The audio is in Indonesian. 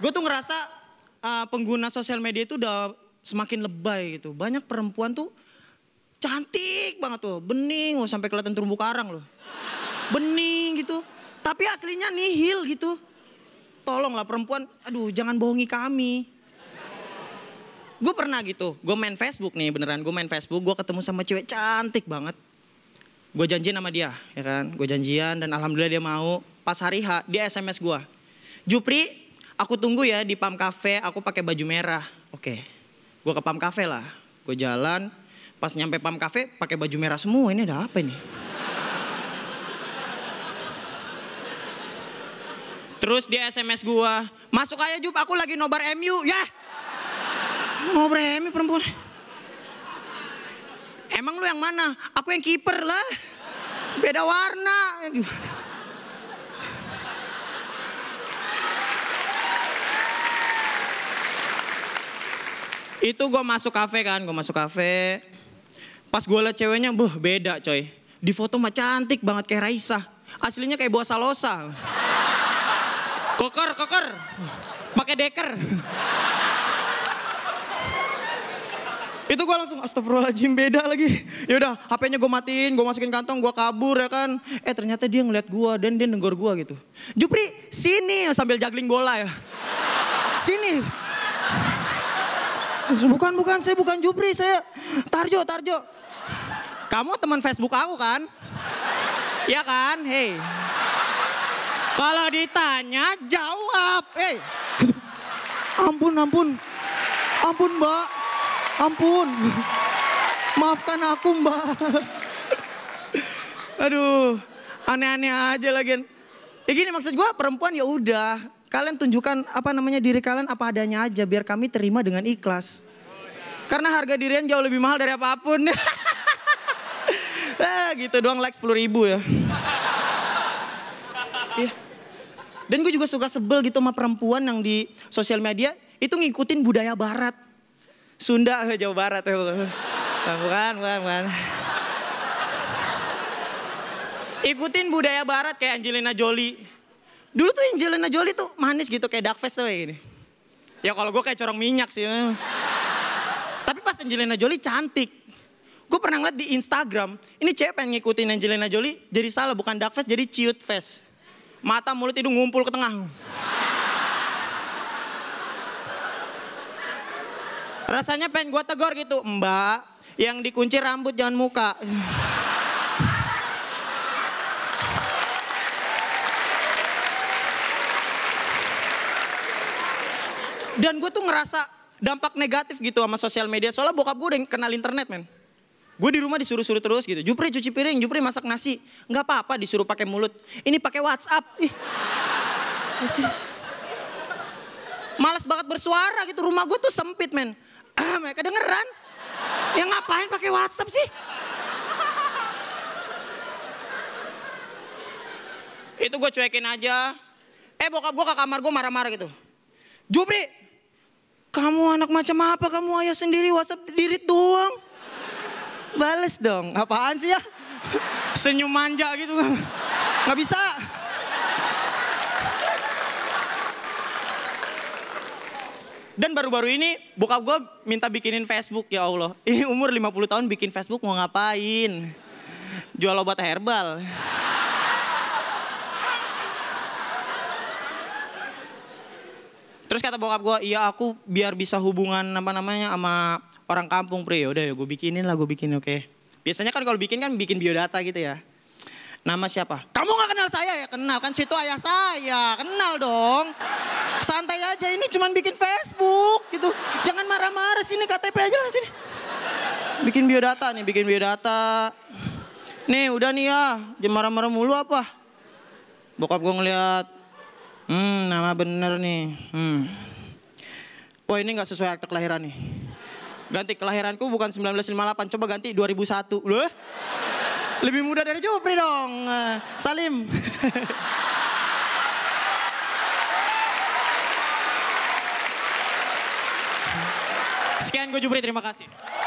gue tuh ngerasa uh, pengguna sosial media itu udah semakin lebay gitu. Banyak perempuan tuh cantik banget tuh, bening, oh, sampai kelihatan terumbu karang loh. Bening gitu, tapi aslinya nihil gitu. Tolonglah perempuan, aduh jangan bohongi kami. Gue pernah gitu, gue main Facebook nih beneran, gue main Facebook, gue ketemu sama cewek cantik banget. Gue janjian sama dia, ya kan, gue janjian dan alhamdulillah dia mau. Pas hari H, dia SMS gue, Jupri Aku tunggu ya di Pam Cafe, aku pakai baju merah. Oke, gue ke Pam Cafe lah. Gue jalan, pas nyampe Pam Cafe pakai baju merah semua. Ini ada apa nih? Terus dia SMS gue. masuk aja Jup, aku lagi nobar MU. Ya, nobar MU perempuan. Emang lu yang mana? Aku yang kiper lah. Beda warna. Itu gue masuk kafe kan, gue masuk kafe. Pas gue liat ceweknya, buh beda coy. Di foto mah cantik banget kayak Raisa. Aslinya kayak buah salosa. Koker, koker. Pakai deker. itu gue langsung astagfirullahaladzim beda lagi ya udah HP-nya gue matiin gue masukin kantong gue kabur ya kan eh ternyata dia ngeliat gue dan dia nenggor gue gitu Jupri sini sambil juggling bola ya sini Bukan, bukan. Saya bukan Jupri. Saya Tarjo, Tarjo. Kamu teman Facebook aku kan? Ya kan? Hei. Kalau ditanya, jawab. Hei. Ampun, ampun. Ampun, Mbak. Ampun. Maafkan aku, Mbak. Aduh, aneh-aneh aja lagian. Ya gini maksud gue perempuan ya udah Kalian tunjukkan apa namanya diri kalian apa adanya aja biar kami terima dengan ikhlas. Karena harga dirian jauh lebih mahal dari apapun. eh, gitu doang like 10 ribu ya. Iya. Dan gue juga suka sebel gitu sama perempuan yang di sosial media itu ngikutin budaya barat. Sunda, Jawa Barat. Ya. Bukan, bukan, bukan. Ikutin budaya barat kayak Angelina Jolie Dulu tuh Angelina Jolie tuh manis gitu kayak dark face tuh kayak gini. Ya kalau gue kayak corong minyak sih. Tapi pas Angelina Jolie cantik. Gue pernah ngeliat di Instagram, ini cewek pengen ngikutin Angelina Jolie, jadi salah bukan dark face, jadi ciut face. Mata, mulut, hidung ngumpul ke tengah. Rasanya pengen gue tegur gitu, mbak yang dikunci rambut jangan muka. Dan gue tuh ngerasa dampak negatif gitu sama sosial media. Soalnya bokap gue udah kenal internet men. Gue di rumah disuruh-suruh terus gitu. Jupri cuci piring, Jupri masak nasi. Gak apa-apa disuruh pakai mulut. Ini pakai WhatsApp. Ih. Eh, Males banget bersuara gitu. Rumah gue tuh sempit men. Mereka dengeran. Ya ngapain pakai WhatsApp sih? Itu gue cuekin aja. Eh bokap gue ke kamar gue marah-marah gitu. Jubri, kamu anak macam apa? Kamu ayah sendiri WhatsApp diri doang. Bales dong, apaan sih ya? Senyum manja gitu. Nggak bisa. Dan baru-baru ini bokap gue minta bikinin Facebook ya Allah. Ini umur 50 tahun bikin Facebook mau ngapain? Jual obat herbal. Terus kata bokap gue, iya aku biar bisa hubungan apa namanya sama orang kampung Pri. Ya udah ya gue bikinin lah, gue bikin oke. Okay. Biasanya kan kalau bikin kan bikin biodata gitu ya. Nama siapa? Kamu gak kenal saya ya? Kenal kan situ ayah saya. Kenal dong. Santai aja ini cuman bikin Facebook gitu. Jangan marah-marah sini KTP aja lah sini. Bikin biodata nih, bikin biodata. Nih udah nih ya, jangan marah-marah mulu apa. Bokap gue ngeliat Hmm, nama bener nih. Hmm. Wah ini nggak sesuai akte kelahiran nih. Ganti kelahiranku bukan 1958, coba ganti 2001. Loh? Lebih muda dari Jupri dong. Salim. Sekian gue Jupri, terima kasih.